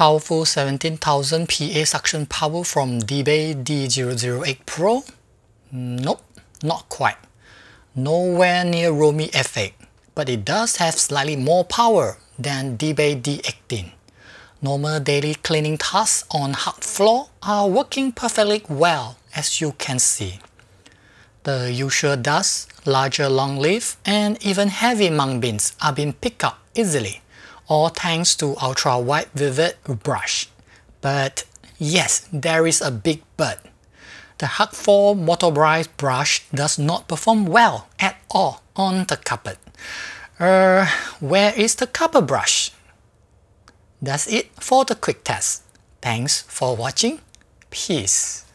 powerful 17,000 PA suction power from Debay D008 Pro? Nope, not quite. Nowhere near Romy F8, but it does have slightly more power than Debay D18. Normal daily cleaning tasks on hard floor are working perfectly well as you can see. The usual dust, larger long leaf, and even heavy mung beans are being picked up easily all thanks to ultra wide vivid brush. But yes, there is a big but. The Hug 4 motorized brush does not perform well at all on the carpet. Uh, where is the carpet brush? That's it for the quick test. Thanks for watching. Peace.